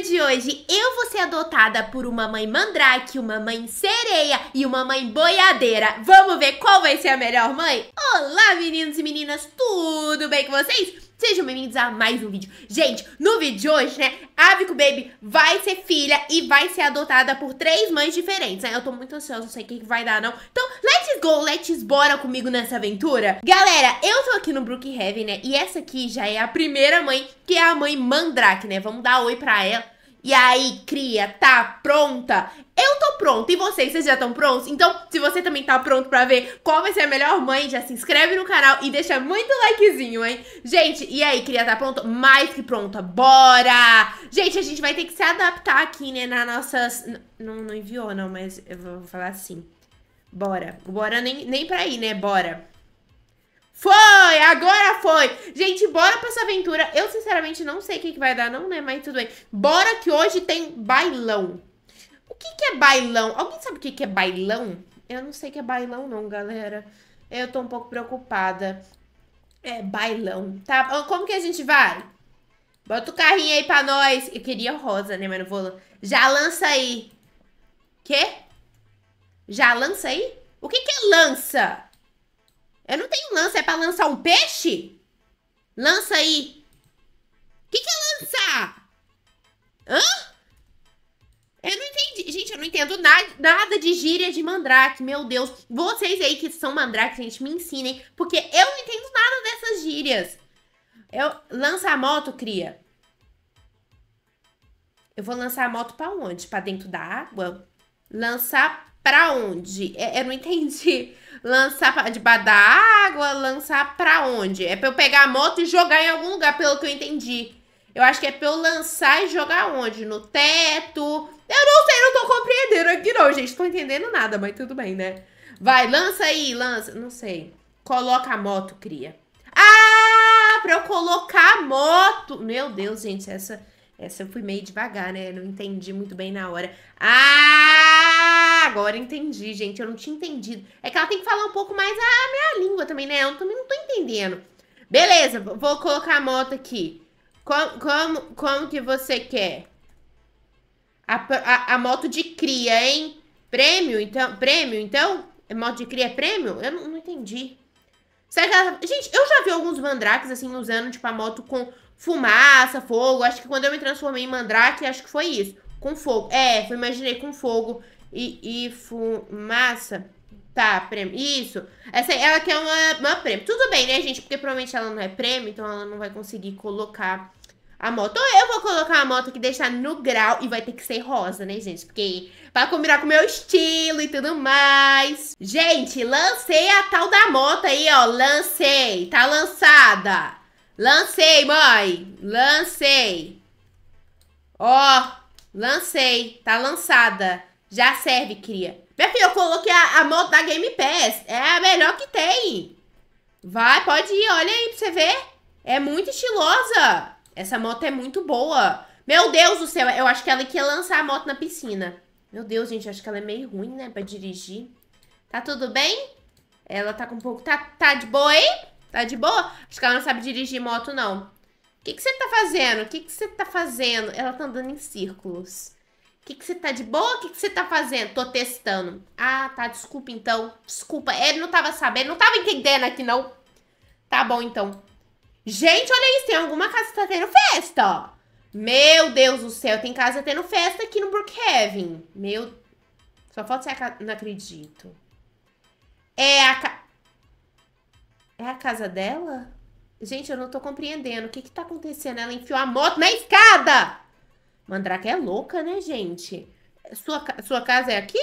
vídeo de hoje eu vou ser adotada por uma mãe mandrake, uma mãe sereia e uma mãe boiadeira. Vamos ver qual vai ser a melhor mãe? Olá, meninos e meninas, tudo bem com vocês? Sejam bem-vindos a mais um vídeo. Gente, no vídeo de hoje, né, a Vico Baby vai ser filha e vai ser adotada por três mães diferentes, né? Eu tô muito ansiosa, não sei o que, vai dar, não. Então, let's go, let's bora comigo nessa aventura. Galera, eu tô aqui no Brookhaven, né, e essa aqui já é a primeira mãe, que é a mãe Mandrake, né? Vamos dar oi pra ela. E aí, cria, tá pronta? Eu tô pronta. E vocês, vocês já estão prontos? Então, se você também tá pronto para ver qual vai ser a melhor mãe, já se inscreve no canal e deixa muito likezinho, hein? Gente, e aí, cria, tá pronta? Mais que pronta. Bora! Gente, a gente vai ter que se adaptar aqui, né, na nossas... Não, não enviou, não, mas eu vou falar assim. Bora. Bora nem, nem pra ir, né? Bora. Foi! Agora foi! Gente, bora pra essa aventura. Eu, sinceramente, não sei o que, que vai dar, não, né? Mas tudo bem. Bora que hoje tem bailão. O que, que é bailão? Alguém sabe o que, que é bailão? Eu não sei o que é bailão, não, galera. Eu tô um pouco preocupada. É, bailão, tá? Como que a gente vai? Bota o carrinho aí pra nós. Eu queria rosa, né, mas não vou... Já lança aí. Quê? Já lança aí? O que que é lança? Eu não tenho lança, é pra lançar um peixe? Lança aí. O que, que é lançar? Hã? Eu não entendi. Gente, eu não entendo nada, nada de gíria de mandrake, meu Deus. Vocês aí que são mandrake, gente, me ensinem. Porque eu não entendo nada dessas gírias. Eu, lança a moto, cria. Eu vou lançar a moto pra onde? Pra dentro da água? Lançar pra onde? É, eu não entendi. Lançar debaixo da água, lançar pra onde? É pra eu pegar a moto e jogar em algum lugar, pelo que eu entendi. Eu acho que é pra eu lançar e jogar onde? No teto? Eu não sei, não tô compreendendo aqui não, gente. Tô entendendo nada, mas tudo bem, né? Vai, lança aí, lança. Não sei. Coloca a moto, cria. Ah, pra eu colocar a moto. Meu Deus, gente, essa... Essa eu fui meio devagar, né? Não entendi muito bem na hora. Ah! Agora entendi, gente. Eu não tinha entendido. É que ela tem que falar um pouco mais a minha língua também, né? Eu também não tô entendendo. Beleza, vou colocar a moto aqui. Como, como, como que você quer? A, a, a moto de cria, hein? Prêmio, então? Prêmio, então? É moto de cria é prêmio? Eu não, não entendi. Será que ela... Gente, eu já vi alguns mandrakes, assim, usando, tipo, a moto com fumaça, fogo. Acho que quando eu me transformei em mandrake, acho que foi isso. Com fogo. É, eu imaginei com fogo e, e fumaça. Tá, prêmio. Isso. Essa, é, ela quer uma, uma prêmio. Tudo bem, né, gente? Porque provavelmente ela não é prêmio, então ela não vai conseguir colocar a moto. Ou eu vou colocar a moto que deixar no grau e vai ter que ser rosa, né, gente? Porque pra combinar com o meu estilo e tudo mais. Gente, lancei a tal da moto aí, ó. Lancei. Tá lançada. Lancei, mãe. Lancei. Ó, lancei. Tá lançada. Já serve, cria. Minha filha, eu coloquei a, a moto da Game Pass. É a melhor que tem. Vai, pode ir. Olha aí pra você ver. É muito estilosa. Essa moto é muito boa. Meu Deus do céu. Eu acho que ela quer lançar a moto na piscina. Meu Deus, gente. Acho que ela é meio ruim, né? Pra dirigir. Tá tudo bem? Ela tá com um pouco... Tá, tá de boa, hein? Tá de boa? Acho que ela não sabe dirigir moto, não. O que, que você tá fazendo? O que, que você tá fazendo? Ela tá andando em círculos. O que, que você tá de boa? O que, que você tá fazendo? Tô testando. Ah, tá. Desculpa, então. Desculpa. Ele não tava sabendo. Não tava entendendo aqui, não. Tá bom, então. Gente, olha isso. Tem alguma casa que tá tendo festa. Meu Deus do céu. Tem casa tendo festa aqui no Brookhaven. Meu... Só falta ser a casa... Não acredito. É a casa... É a casa dela? Gente, eu não tô compreendendo. O que que tá acontecendo? Ela enfiou a moto na escada! Mandrake é louca, né, gente? Sua, sua casa é aqui?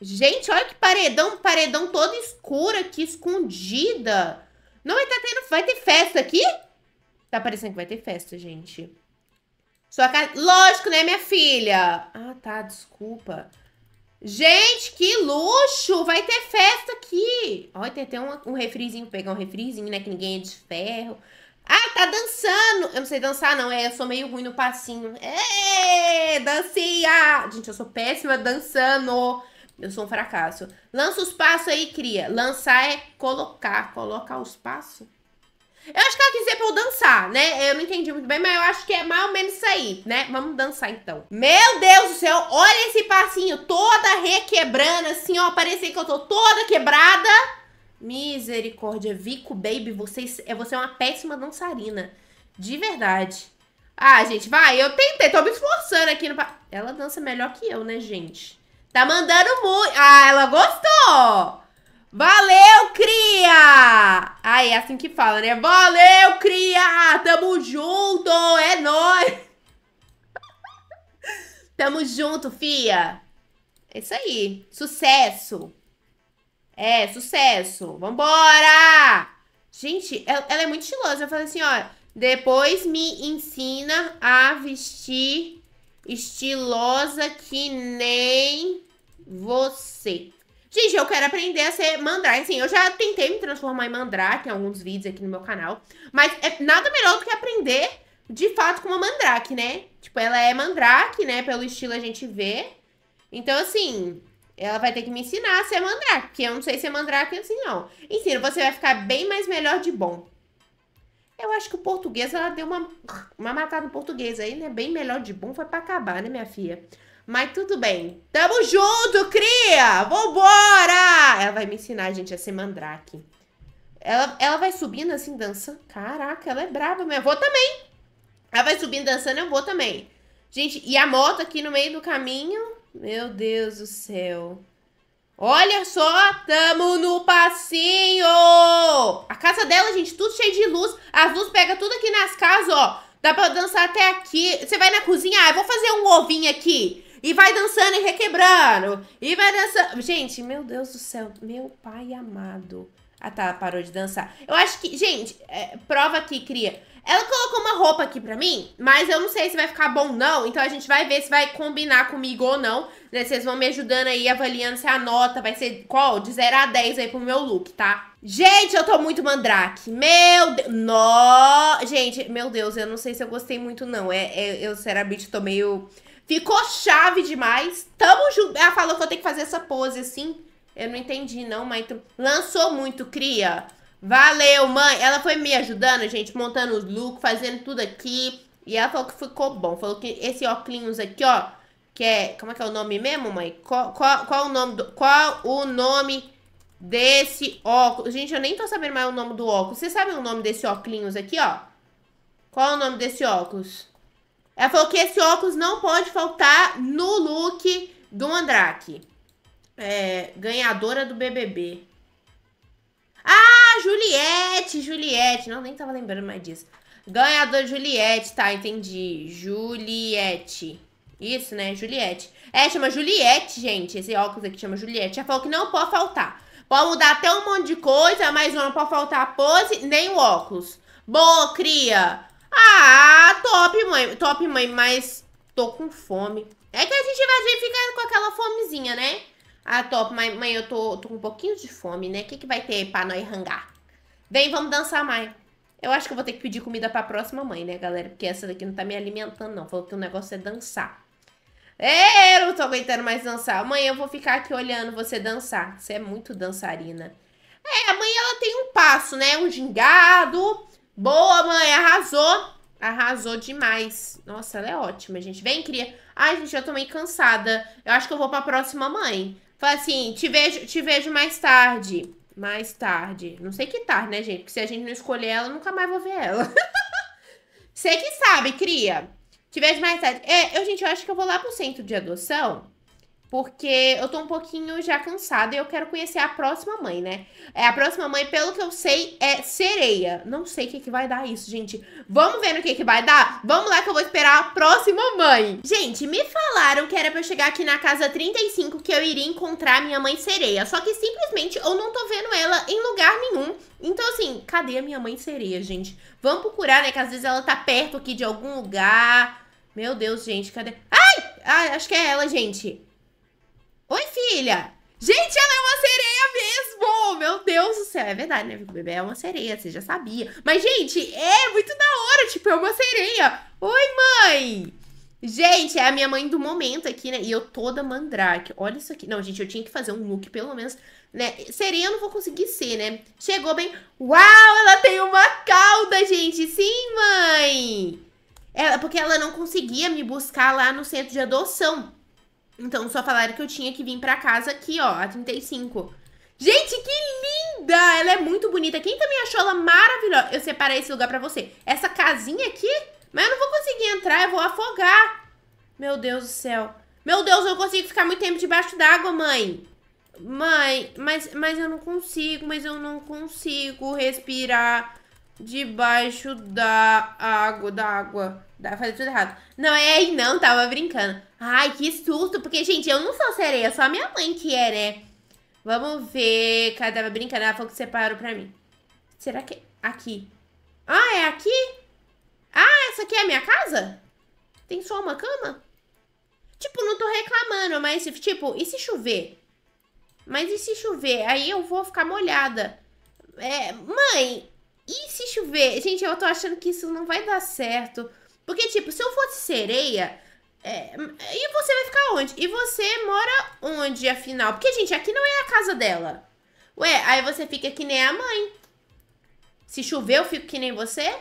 Gente, olha que paredão, paredão todo escuro aqui, escondida. Não vai, tá tendo, vai ter festa aqui? Tá parecendo que vai ter festa, gente. Sua casa... Lógico, né, minha filha? Ah, tá, desculpa. Desculpa. Gente, que luxo! Vai ter festa aqui! Olha, tem até um, um refrizinho, pegar um refrizinho, né? Que ninguém é de ferro. Ah, tá dançando! Eu não sei dançar, não. É, eu sou meio ruim no passinho. É, dancinha! Gente, eu sou péssima dançando. Eu sou um fracasso. Lança os passos aí, cria. Lançar é colocar. Colocar os passos? Eu acho que ela quis dizer pra eu dançar né? Eu não entendi muito bem, mas eu acho que é mais ou menos isso aí, né? Vamos dançar então. Meu Deus do céu, olha esse passinho toda requebrando assim, ó. Parecia que eu tô toda quebrada. Misericórdia, Vico Baby, você, é, você é uma péssima dançarina. De verdade. Ah, gente, vai, eu tentei, tô me esforçando aqui no... Ela dança melhor que eu, né, gente? Tá mandando muito... Ah, ela gostou! Valeu, cria! Aí, é assim que fala, né? Valeu, cria! Tamo junto! É nóis! Tamo junto, fia! É isso aí. Sucesso! É, sucesso! Vambora! Gente, ela, ela é muito estilosa. Eu fala assim, ó... Depois me ensina a vestir estilosa que nem você. Gente, eu quero aprender a ser mandrake. Sim, eu já tentei me transformar em mandrake em alguns vídeos aqui no meu canal. Mas é nada melhor do que aprender, de fato, com uma mandrake, né? Tipo, ela é mandrake, né? Pelo estilo a gente vê. Então, assim, ela vai ter que me ensinar a ser mandrake. Porque eu não sei ser mandrake assim, não. Ensino, você vai ficar bem mais melhor de bom. Eu acho que o português, ela deu uma, uma matada no português aí, né? Bem melhor de bom foi pra acabar, né, minha filha? Mas tudo bem. Tamo junto, cria! Vambora! Ela vai me ensinar, gente, a ser mandrake. Ela, ela vai subindo assim, dançando. Caraca, ela é brava. Minha avó também. Ela vai subindo dançando, eu vou também. Gente, e a moto aqui no meio do caminho. Meu Deus do céu. Olha só, tamo no passinho! A casa dela, gente, tudo cheio de luz. As luzes pegam tudo aqui nas casas, ó. Dá pra dançar até aqui. Você vai na cozinha, ah, eu vou fazer um ovinho aqui. E vai dançando e requebrando. E vai dançando. Gente, meu Deus do céu. Meu pai amado. Ah tá, parou de dançar. Eu acho que, gente, é, prova que cria. Ela colocou uma roupa aqui pra mim, mas eu não sei se vai ficar bom não. Então a gente vai ver se vai combinar comigo ou não. Né? Vocês vão me ajudando aí, avaliando se a nota vai ser qual? De 0 a 10 aí pro meu look, tá? Gente, eu tô muito mandrake. Meu Deus. No... Gente, meu Deus, eu não sei se eu gostei muito não. É, é eu, sinceramente, tô meio Ficou chave demais. Tamo junto. Ela falou que eu tenho que fazer essa pose assim. Eu não entendi, não, mas tu... lançou muito, cria. Valeu, mãe. Ela foi me ajudando, gente, montando os looks, fazendo tudo aqui. E ela falou que ficou bom. Falou que esse óculos aqui, ó, que é. Como é que é o nome mesmo, mãe? Qual, qual, qual o nome do, Qual o nome desse óculos? Gente, eu nem tô sabendo mais o nome do óculos. Você sabe o nome desse óculos aqui, ó? Qual o nome desse óculos? Ela falou que esse óculos não pode faltar no look do Andraki. É, ganhadora do BBB. Ah, Juliette, Juliette. Não, nem tava lembrando mais disso. Ganhadora Juliette, tá, entendi. Juliette. Isso, né? Juliette. É, chama Juliette, gente. Esse óculos aqui chama Juliette. Ela falou que não pode faltar. Pode mudar até um monte de coisa, mas não pode faltar a pose nem o óculos. Boa, cria! Ah, top, mãe. Top, mãe, mas tô com fome. É que a gente vai vezes fica com aquela fomezinha, né? Ah, top, mãe, mãe eu tô, tô com um pouquinho de fome, né? O que, que vai ter pra nós rangar? Vem, vamos dançar, mãe. Eu acho que eu vou ter que pedir comida pra próxima mãe, né, galera? Porque essa daqui não tá me alimentando, não. Falou que o negócio é dançar. É, eu não tô aguentando mais dançar. Amanhã eu vou ficar aqui olhando você dançar. Você é muito dançarina. É, amanhã ela tem um passo, né? Um gingado. Boa, mãe, arrasou. Arrasou demais. Nossa, ela é ótima, gente. Vem, cria. Ai, gente, eu tô meio cansada. Eu acho que eu vou pra próxima mãe. Fala assim, te vejo, te vejo mais tarde. Mais tarde. Não sei que tarde, né, gente? Porque se a gente não escolher ela, nunca mais vou ver ela. Você que sabe, cria. Te vejo mais tarde. É, eu, gente, eu acho que eu vou lá pro centro de adoção. Porque eu tô um pouquinho já cansada e eu quero conhecer a próxima mãe, né? É, a próxima mãe, pelo que eu sei, é sereia. Não sei o que, que vai dar isso, gente. Vamos ver no que, que vai dar? Vamos lá que eu vou esperar a próxima mãe. Gente, me falaram que era pra eu chegar aqui na casa 35 que eu iria encontrar minha mãe sereia. Só que simplesmente eu não tô vendo ela em lugar nenhum. Então, assim, cadê a minha mãe sereia, gente? Vamos procurar, né? Que às vezes ela tá perto aqui de algum lugar. Meu Deus, gente, cadê? Ai! Ai, acho que é ela, gente. Oi, filha! Gente, ela é uma sereia mesmo! Meu Deus do céu, é verdade, né? O bebê é uma sereia, você já sabia. Mas, gente, é muito da hora, tipo, é uma sereia. Oi, mãe! Gente, é a minha mãe do momento aqui, né? E eu toda mandrake. Olha isso aqui. Não, gente, eu tinha que fazer um look, pelo menos, né? Sereia eu não vou conseguir ser, né? Chegou bem... Uau, ela tem uma cauda, gente! Sim, mãe! Ela, porque ela não conseguia me buscar lá no centro de adoção. Então só falaram que eu tinha que vir pra casa aqui, ó, a 35. Gente, que linda! Ela é muito bonita. Quem também achou ela maravilhosa? Eu separei esse lugar pra você. Essa casinha aqui? Mas eu não vou conseguir entrar, eu vou afogar. Meu Deus do céu. Meu Deus, eu não consigo ficar muito tempo debaixo d'água, mãe. Mãe, mas, mas eu não consigo, mas eu não consigo respirar debaixo da água, da água. fazer tudo errado. Não, é aí não, tava brincando. Ai, que susto, porque, gente, eu não sou sereia, só minha mãe que é, né? Vamos ver, cadê? brincadeira ela falou que separou pra mim. Será que... É aqui. Ah, é aqui? Ah, essa aqui é a minha casa? Tem só uma cama? Tipo, não tô reclamando, mas, tipo, e se chover? Mas e se chover? Aí eu vou ficar molhada. É, mãe, e se chover? Gente, eu tô achando que isso não vai dar certo. Porque, tipo, se eu fosse sereia, é, e você vai ficar onde? E você mora onde, afinal? Porque, gente, aqui não é a casa dela. Ué, aí você fica que nem a mãe. Se chover, eu fico que nem você?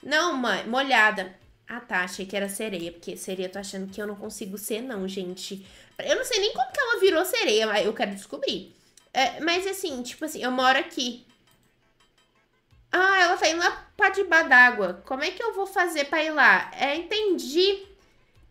Não, mãe, molhada. Ah, tá, achei que era sereia, porque sereia tô achando que eu não consigo ser, não, gente. Eu não sei nem como que ela virou sereia, mas eu quero descobrir. É, mas assim, tipo assim, eu moro aqui. Ah, ela tá indo lá pra debaixo d'água. Como é que eu vou fazer pra ir lá? É, entendi.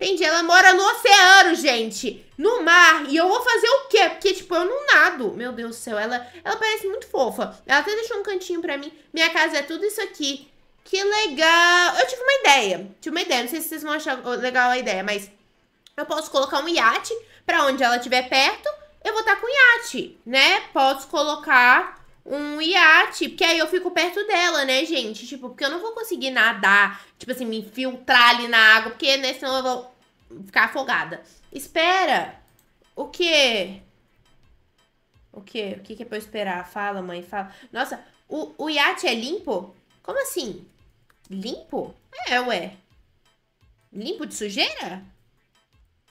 Entendi, ela mora no oceano, gente. No mar. E eu vou fazer o quê? Porque, tipo, eu não nado. Meu Deus do céu, ela, ela parece muito fofa. Ela até deixou um cantinho pra mim. Minha casa é tudo isso aqui. Que legal. Eu tive uma ideia. Tive uma ideia. Não sei se vocês vão achar legal a ideia, mas... Eu posso colocar um iate pra onde ela estiver perto. Eu vou estar tá com iate, né? Posso colocar um iate, porque aí eu fico perto dela, né, gente? Tipo, porque eu não vou conseguir nadar, tipo assim, me infiltrar ali na água, porque, né, senão eu vou ficar afogada. Espera! O quê? O quê? O que, que é pra eu esperar? Fala, mãe, fala. Nossa, o, o iate é limpo? Como assim? Limpo? É, ué. Limpo de sujeira?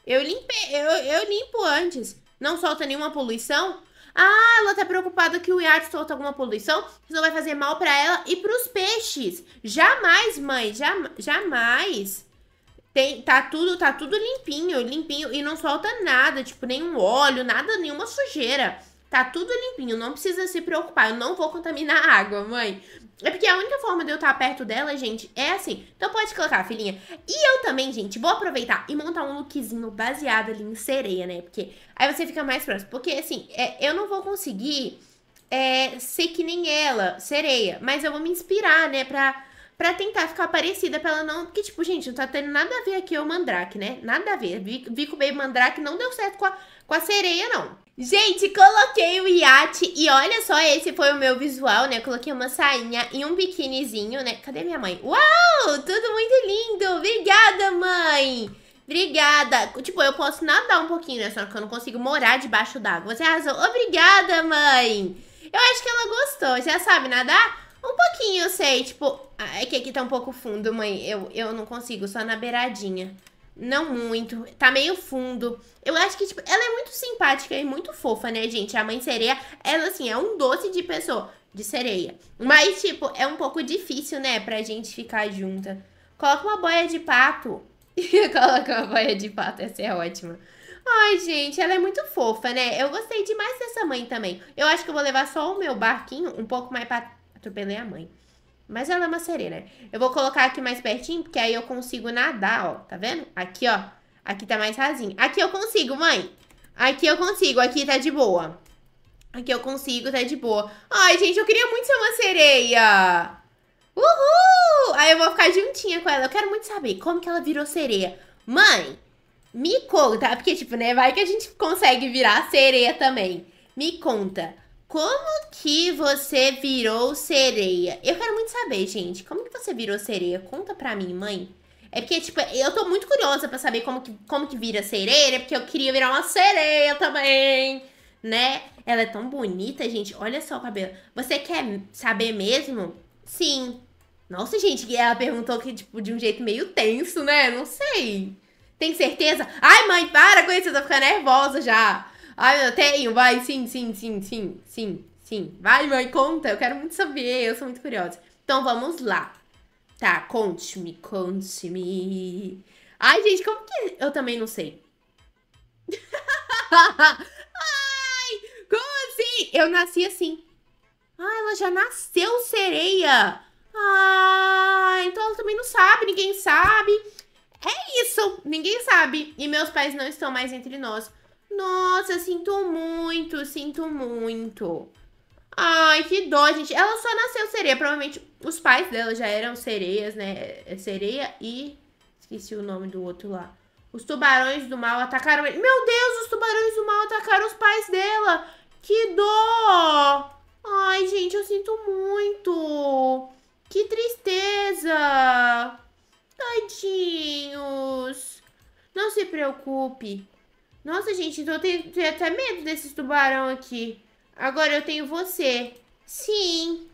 Eu limpei, eu, eu limpo antes. Não solta nenhuma poluição? Ah, ela tá preocupada que o iate solta alguma poluição, isso não vai fazer mal para ela e para os peixes. Jamais, mãe, jamais. Tem, tá tudo, tá tudo limpinho, limpinho e não solta nada, tipo, nenhum óleo, nada, nenhuma sujeira. Tá tudo limpinho, não precisa se preocupar. Eu não vou contaminar a água, mãe. É porque a única forma de eu estar perto dela, gente, é assim. Então pode colocar, filhinha. E eu também, gente, vou aproveitar e montar um lookzinho baseado ali em sereia, né? Porque aí você fica mais próximo. Porque, assim, é, eu não vou conseguir é, ser que nem ela, sereia. Mas eu vou me inspirar, né? Pra para tentar ficar parecida, pra ela não. que tipo, gente, não tá tendo nada a ver aqui é o Mandrake, né? Nada a ver. vi o Baby Mandrake não deu certo com a, com a sereia, não. Gente, coloquei o iate e olha só, esse foi o meu visual, né? Coloquei uma sainha e um biquinizinho, né? Cadê minha mãe? Uau, tudo muito lindo! Obrigada, mãe! Obrigada! Tipo, eu posso nadar um pouquinho, né? Só que eu não consigo morar debaixo d'água. Você arrasou. Obrigada, mãe! Eu acho que ela gostou. Já sabe nadar? Um pouquinho, eu sei, tipo... É que aqui tá um pouco fundo, mãe. Eu, eu não consigo, só na beiradinha. Não muito. Tá meio fundo. Eu acho que, tipo, ela é muito simpática e muito fofa, né, gente? A mãe sereia, ela, assim, é um doce de pessoa. De sereia. Mas, tipo, é um pouco difícil, né, pra gente ficar junta. Coloca uma boia de pato. Coloca uma boia de pato, essa é ótima. Ai, gente, ela é muito fofa, né? Eu gostei demais dessa mãe também. Eu acho que eu vou levar só o meu barquinho um pouco mais pra Atropelei a mãe. Mas ela é uma sereia, né? Eu vou colocar aqui mais pertinho, porque aí eu consigo nadar, ó. Tá vendo? Aqui, ó. Aqui tá mais rasinho. Aqui eu consigo, mãe. Aqui eu consigo. Aqui tá de boa. Aqui eu consigo, tá de boa. Ai, gente, eu queria muito ser uma sereia. Uhul! Aí eu vou ficar juntinha com ela. Eu quero muito saber como que ela virou sereia. Mãe, me conta. Porque, tipo, né? Vai que a gente consegue virar sereia também. Me conta. Como que você virou sereia? Eu quero muito saber, gente. Como que você virou sereia? Conta pra mim, mãe. É porque, tipo, eu tô muito curiosa pra saber como que, como que vira sereia, porque eu queria virar uma sereia também, né? Ela é tão bonita, gente. Olha só o cabelo. Você quer saber mesmo? Sim. Nossa, gente, ela perguntou que, tipo, de um jeito meio tenso, né? Não sei. Tem certeza? Ai, mãe, para com isso, eu tô ficando nervosa já. Ai, eu tenho, vai, sim, sim, sim, sim, sim, sim. Vai, mãe, conta, eu quero muito saber, eu sou muito curiosa. Então vamos lá. Tá, conte-me, conte-me. Ai, gente, como que. É? Eu também não sei. Ai, como assim? Eu nasci assim. Ah, ela já nasceu sereia. Ah, então ela também não sabe, ninguém sabe. É isso, ninguém sabe. E meus pais não estão mais entre nós. Nossa, sinto muito, sinto muito. Ai, que dó, gente. Ela só nasceu sereia. Provavelmente os pais dela já eram sereias, né? É sereia e. Esqueci o nome do outro lá. Os tubarões do mal atacaram ele. Meu Deus, os tubarões do mal atacaram os pais dela. Que dó! Ai, gente, eu sinto muito. Que tristeza. Tadinhos. Não se preocupe. Nossa, gente, então eu tenho, tenho até medo desses tubarão aqui. Agora eu tenho você. Sim.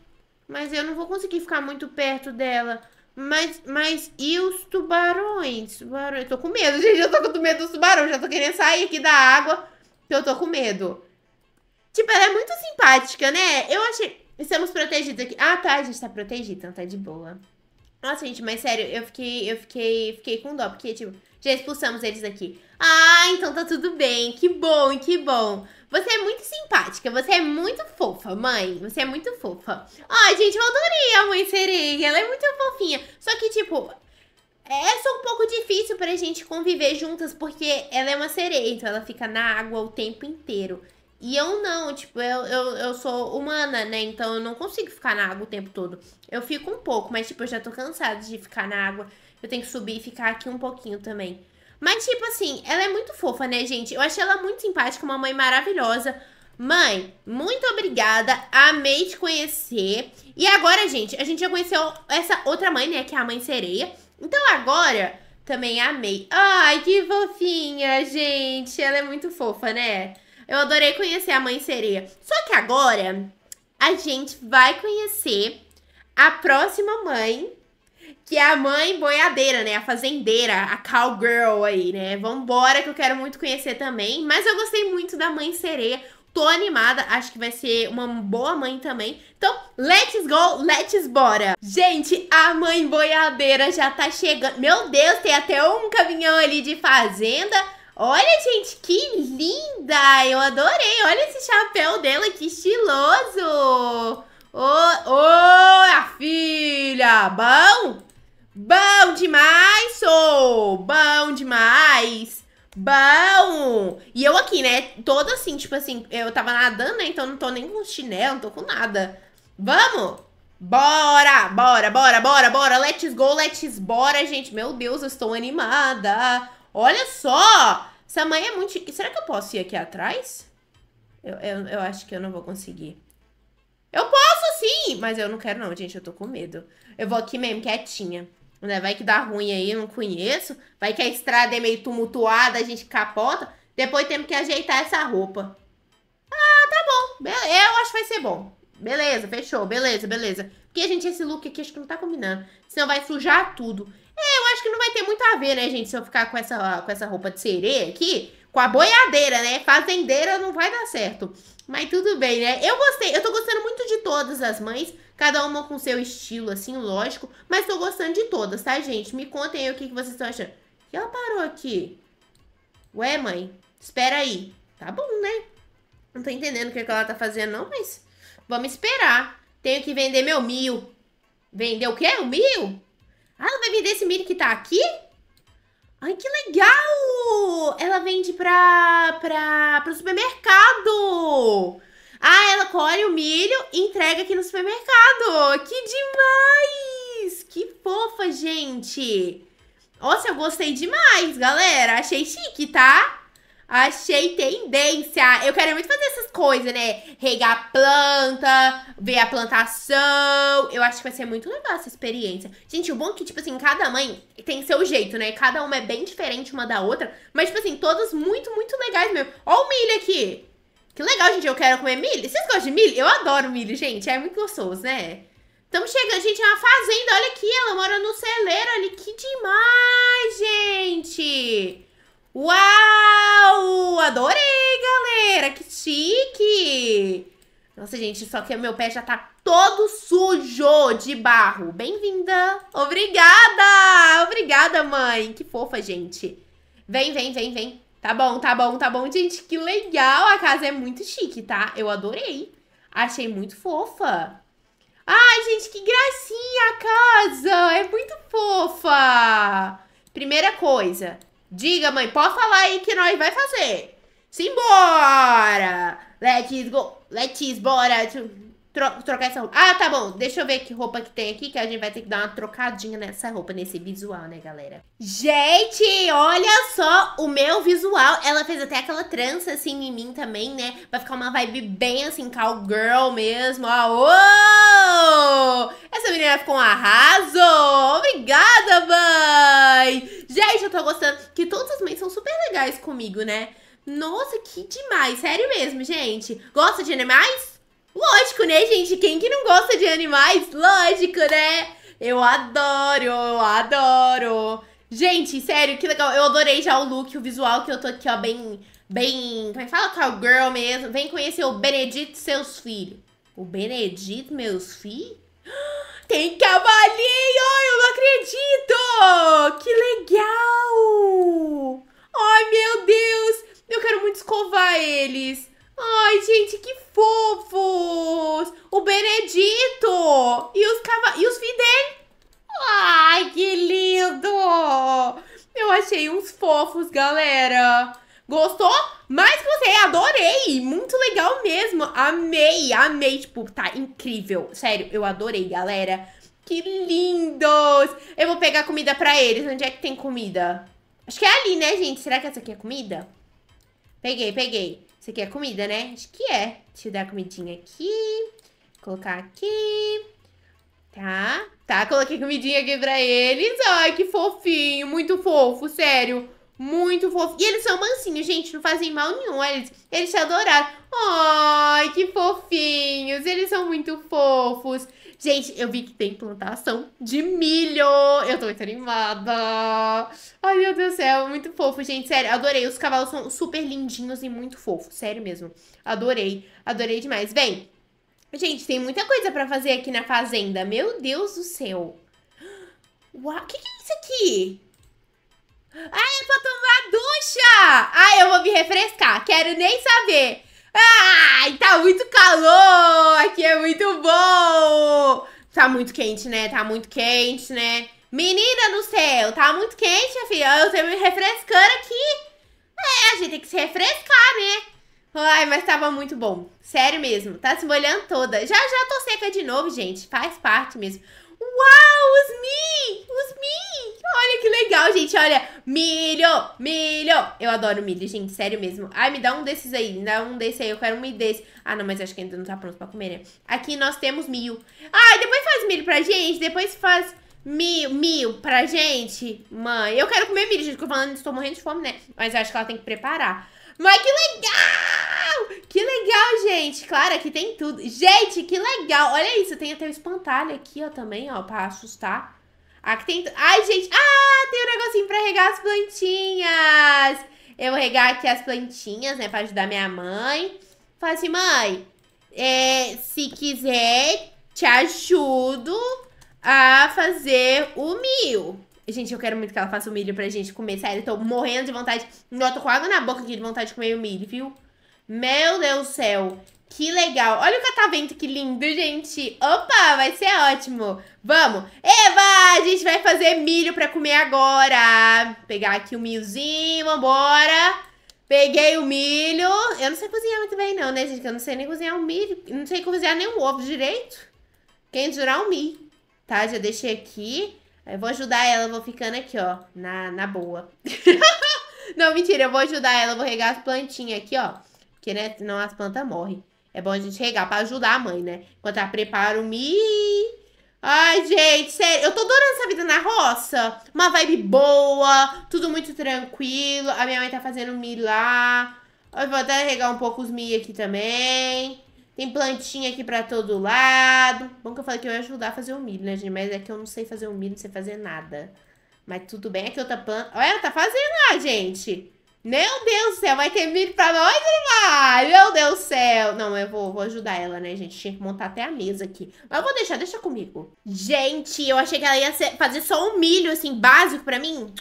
Mas eu não vou conseguir ficar muito perto dela. Mas, mas e os tubarões? Tubarões. Eu tô com medo, gente. Eu tô com medo dos tubarões. Já tô querendo sair aqui da água. Que eu tô com medo. Tipo, ela é muito simpática, né? Eu achei. Estamos protegidos aqui. Ah, tá. A gente tá protegido, então tá de boa. Nossa, gente, mas sério, eu fiquei, eu fiquei, fiquei com dó, porque, tipo, já expulsamos eles aqui Ah, então tá tudo bem, que bom, que bom. Você é muito simpática, você é muito fofa, mãe, você é muito fofa. Ai, gente, eu adorei a mãe sereia, ela é muito fofinha. Só que, tipo, é, é só um pouco difícil pra gente conviver juntas, porque ela é uma sereia, então ela fica na água o tempo inteiro. E eu não, tipo, eu, eu, eu sou humana, né? Então eu não consigo ficar na água o tempo todo. Eu fico um pouco, mas, tipo, eu já tô cansada de ficar na água. Eu tenho que subir e ficar aqui um pouquinho também. Mas, tipo assim, ela é muito fofa, né, gente? Eu achei ela muito simpática, uma mãe maravilhosa. Mãe, muito obrigada, amei te conhecer. E agora, gente, a gente já conheceu essa outra mãe, né, que é a mãe sereia. Então agora, também amei. Ai, que fofinha, gente, ela é muito fofa, né? Eu adorei conhecer a mãe sereia. Só que agora a gente vai conhecer a próxima mãe, que é a mãe boiadeira, né? A fazendeira, a cowgirl aí, né? Vambora, que eu quero muito conhecer também. Mas eu gostei muito da mãe sereia. Tô animada, acho que vai ser uma boa mãe também. Então, let's go, let's bora. Gente, a mãe boiadeira já tá chegando. Meu Deus, tem até um caminhão ali de fazenda. Olha, gente, que linda! Eu adorei! Olha esse chapéu dela, que estiloso! Ô, oh, oh, a filha! Bom? Bom demais, sou! bom demais! Bom! E eu aqui, né? Toda assim, tipo assim, eu tava nadando, né? Então não tô nem com chinelo, não tô com nada. Vamos! Bora! Bora, bora, bora, bora! Let's go, let's bora, gente! Meu Deus, eu estou animada! Olha só! Essa mãe é muito... Será que eu posso ir aqui atrás? Eu, eu, eu acho que eu não vou conseguir. Eu posso sim! Mas eu não quero não, gente. Eu tô com medo. Eu vou aqui mesmo, quietinha. Né? Vai que dá ruim aí, eu não conheço. Vai que a estrada é meio tumultuada, a gente capota. Depois temos que ajeitar essa roupa. Ah, tá bom. eu acho que vai ser bom. Beleza, fechou. Beleza, beleza. Porque, gente, esse look aqui acho que não tá combinando. Senão vai sujar tudo. É, eu acho que não vai ter muito a ver, né, gente? Se eu ficar com essa, com essa roupa de sereia aqui, com a boiadeira, né? Fazendeira não vai dar certo. Mas tudo bem, né? Eu gostei, eu tô gostando muito de todas as mães, cada uma com seu estilo, assim, lógico. Mas tô gostando de todas, tá, gente? Me contem aí o que, que vocês estão achando. E ela parou aqui. Ué, mãe, espera aí. Tá bom, né? Não tô entendendo o que, que ela tá fazendo, não, mas vamos esperar. Tenho que vender meu mil. Vender o quê? O mil? Ah, ela vai vender esse milho que tá aqui? Ai, que legal! Ela vende pra, pra, pro supermercado! Ah, ela colhe o milho e entrega aqui no supermercado! Que demais! Que fofa, gente! Nossa, eu gostei demais, galera! Achei chique, tá? Achei tendência. Eu quero muito fazer essas coisas, né? Regar a planta, ver a plantação. Eu acho que vai ser muito legal essa experiência. Gente, o bom é que, tipo assim, cada mãe tem seu jeito, né? Cada uma é bem diferente uma da outra. Mas, tipo assim, todas muito, muito legais mesmo. Ó o milho aqui. Que legal, gente. Eu quero comer milho. Vocês gostam de milho? Eu adoro milho, gente. É muito gostoso, né? Estamos chegando, gente, é uma fazenda. Olha aqui, ela mora no celeiro ali. Que demais, gente! Uau! Adorei, galera! Que chique! Nossa, gente, só que meu pé já tá todo sujo de barro. Bem-vinda! Obrigada! Obrigada, mãe! Que fofa, gente. Vem, vem, vem, vem. Tá bom, tá bom, tá bom. Gente, que legal! A casa é muito chique, tá? Eu adorei. Achei muito fofa. Ai, gente, que gracinha a casa! É muito fofa! Primeira coisa, Diga, mãe, pode falar aí que nós vai fazer. Simbora! Let's go! Let's bora! Tro trocar essa roupa. Ah, tá bom. Deixa eu ver que roupa que tem aqui, que a gente vai ter que dar uma trocadinha nessa roupa, nesse visual, né, galera? Gente, olha só o meu visual. Ela fez até aquela trança, assim, em mim também, né? Pra ficar uma vibe bem, assim, cowgirl mesmo. Ó, oh! Ah, essa menina ficou um arraso! Obrigada! Gente, eu tô gostando que todas as mães são super legais comigo, né? Nossa, que demais. Sério mesmo, gente. Gosta de animais? Lógico, né, gente? Quem que não gosta de animais? Lógico, né? Eu adoro, eu adoro. Gente, sério, que legal. Eu adorei já o look, o visual que eu tô aqui, ó, bem... Bem... Como é que fala? Cowgirl mesmo. Vem conhecer o Benedito, seus filhos. O Benedito, meus filhos? Tem cavalinho! Eu não acredito! Que legal! Ai, meu Deus! Eu quero muito escovar eles. Ai, gente, que fofos! O Benedito! E os, cava... e os Fidel? Ai, que lindo! Eu achei uns fofos, galera. Gostou? Mais que você, adorei! Muito legal mesmo! Amei, amei! Tipo, tá incrível! Sério, eu adorei, galera! Que lindos! Eu vou pegar comida pra eles. Onde é que tem comida? Acho que é ali, né, gente? Será que essa aqui é comida? Peguei, peguei. Isso aqui é comida, né? Acho que é. Deixa eu dar a comidinha aqui. Colocar aqui. Tá? Tá, coloquei comidinha aqui pra eles. Ai, que fofinho. Muito fofo, sério. Muito fofo. E eles são mansinhos, gente, não fazem mal nenhum. Eles, eles adoraram. Ai, que fofinhos. Eles são muito fofos. Gente, eu vi que tem plantação de milho. Eu tô muito animada. Ai, meu Deus do céu, muito fofo, gente. Sério, adorei. Os cavalos são super lindinhos e muito fofos. Sério mesmo. Adorei. Adorei demais. Vem. Gente, tem muita coisa pra fazer aqui na fazenda. Meu Deus do céu. o que, que é isso aqui? Ai, é pra tomar ducha! Ai, eu vou me refrescar, quero nem saber. Ai, tá muito calor, aqui é muito bom. Tá muito quente, né? Tá muito quente, né? Menina do céu, tá muito quente, minha filha. Eu tô me refrescando aqui. É, a gente tem que se refrescar, né? Ai, mas tava muito bom. Sério mesmo. Tá se molhando toda. Já já tô seca de novo, gente. Faz parte mesmo. Uau, os mi! Os mi! Olha que legal, gente. Olha, milho, milho. Eu adoro milho, gente. Sério mesmo. Ai, me dá um desses aí. Me dá um desse aí. Eu quero um desse. Ah, não, mas acho que ainda não tá pronto pra comer, né? Aqui nós temos milho. Ai, depois faz milho pra gente. Depois faz mil, mil pra gente. Mãe, eu quero comer milho, gente. Que eu falando, estou morrendo de fome, né? Mas acho que ela tem que preparar. Mas que legal! Que legal, gente! Claro, aqui tem tudo. Gente, que legal! Olha isso, tem até o espantalho aqui, ó, também, ó, pra assustar. Aqui tem... Ai, gente! Ah, tem um negocinho pra regar as plantinhas! Eu vou regar aqui as plantinhas, né, pra ajudar minha mãe. Fala assim, mãe, é, se quiser, te ajudo a fazer o milho. Gente, eu quero muito que ela faça o milho pra gente comer. Sério, eu tô morrendo de vontade. Eu tô com água na boca aqui de vontade de comer o milho, viu? Meu Deus do céu, que legal. Olha o catavento, que lindo, gente. Opa, vai ser ótimo. Vamos. Eva, a gente vai fazer milho pra comer agora. Pegar aqui o milhozinho, vambora. Peguei o milho. Eu não sei cozinhar muito bem não, né, gente? Eu não sei nem cozinhar o milho. Não sei cozinhar nem o ovo direito. Quem dirá o mi. Tá, já deixei aqui. Eu vou ajudar ela, vou ficando aqui, ó. Na, na boa. não, mentira, eu vou ajudar ela. vou regar as plantinhas aqui, ó. Porque, né, senão as plantas morrem. É bom a gente regar pra ajudar a mãe, né? Enquanto ela prepara o mi. Ai, gente, sério, eu tô adorando essa vida na roça. Uma vibe boa, tudo muito tranquilo. A minha mãe tá fazendo mi lá. Eu vou até regar um pouco os mi aqui também. Tem plantinha aqui pra todo lado. Bom que eu falei que eu ia ajudar a fazer o milho, né, gente? Mas é que eu não sei fazer o milho, não sei fazer nada. Mas tudo bem, aqui outra planta... Olha, ela tá fazendo lá, gente. Meu Deus do céu, vai ter milho pra nós ou vai? Meu Deus do céu. Não, eu vou, vou ajudar ela, né, gente? Tinha que montar até a mesa aqui. Mas eu vou deixar, deixa comigo. Gente, eu achei que ela ia fazer só um milho, assim, básico pra mim.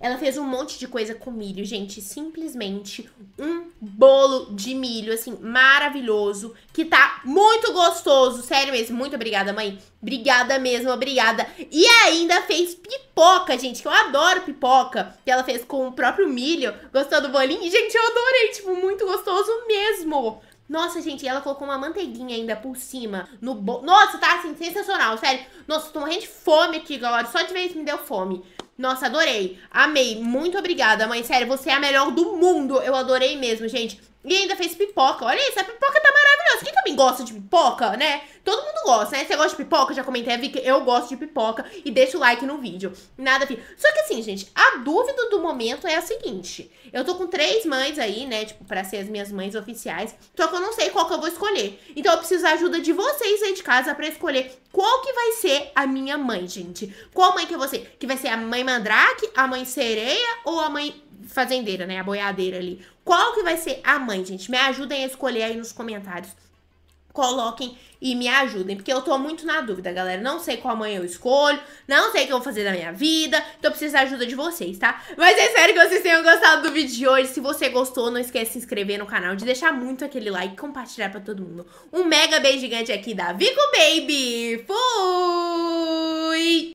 Ela fez um monte de coisa com milho, gente. Simplesmente um bolo de milho, assim, maravilhoso. Que tá muito gostoso. Sério mesmo. Muito obrigada, mãe. Obrigada mesmo, obrigada. E ainda fez pipoca, gente, que eu adoro pipoca. Que ela fez com o próprio milho. Gostou do bolinho? Gente, eu adorei. Tipo, muito gostoso mesmo. Nossa, gente, ela colocou uma manteiguinha ainda por cima no bo... Nossa, tá assim, sensacional, sério. Nossa, tô morrendo de fome aqui galera. Só de vez me deu fome. Nossa, adorei. Amei. Muito obrigada, mãe. Sério, você é a melhor do mundo. Eu adorei mesmo, gente. E ainda fez pipoca. Olha isso, a pipoca tá maravilhosa. Quem também gosta de pipoca, né? Todo mundo gosta, né? Você gosta de pipoca? Já comentei, vi que eu gosto de pipoca. E deixa o like no vídeo. Nada, filho. Só que assim, gente, a dúvida do momento é a seguinte. Eu tô com três mães aí, né? Tipo, pra ser as minhas mães oficiais. Só que eu não sei qual que eu vou escolher. Então eu preciso da ajuda de vocês aí de casa pra escolher qual que vai ser a minha mãe, gente. Qual mãe que eu vou ser? Que vai ser a mãe mandrake, a mãe sereia ou a mãe fazendeira, né? A boiadeira ali. Qual que vai ser a mãe, gente? Me ajudem a escolher aí nos comentários coloquem e me ajudem, porque eu tô muito na dúvida, galera. Não sei qual amanhã eu escolho, não sei o que eu vou fazer da minha vida, então eu preciso da ajuda de vocês, tá? Mas eu é espero que vocês tenham gostado do vídeo de hoje. Se você gostou, não esquece de se inscrever no canal, de deixar muito aquele like, compartilhar pra todo mundo. Um mega beijo gigante aqui da Vico Baby! Fui!